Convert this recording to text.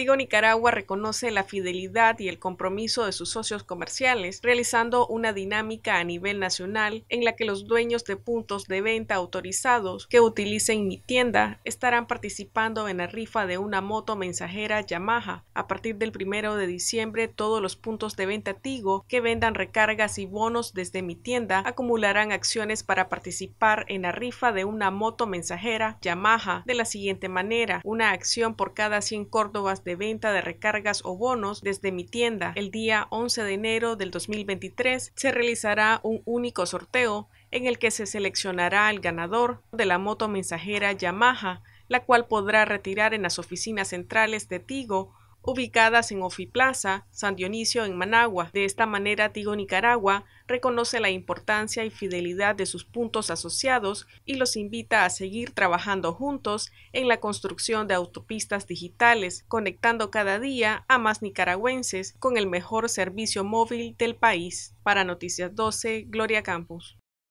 Tigo Nicaragua reconoce la fidelidad y el compromiso de sus socios comerciales, realizando una dinámica a nivel nacional en la que los dueños de puntos de venta autorizados que utilicen mi tienda estarán participando en la rifa de una moto mensajera Yamaha. A partir del primero de diciembre, todos los puntos de venta Tigo que vendan recargas y bonos desde mi tienda acumularán acciones para participar en la rifa de una moto mensajera Yamaha de la siguiente manera: una acción por cada 100 Córdobas de venta de recargas o bonos desde mi tienda. El día 11 de enero del 2023 se realizará un único sorteo en el que se seleccionará al ganador de la moto mensajera Yamaha, la cual podrá retirar en las oficinas centrales de Tigo ubicadas en Ofi Plaza, San Dionisio, en Managua. De esta manera, Tigo Nicaragua reconoce la importancia y fidelidad de sus puntos asociados y los invita a seguir trabajando juntos en la construcción de autopistas digitales, conectando cada día a más nicaragüenses con el mejor servicio móvil del país. Para Noticias 12, Gloria Campos.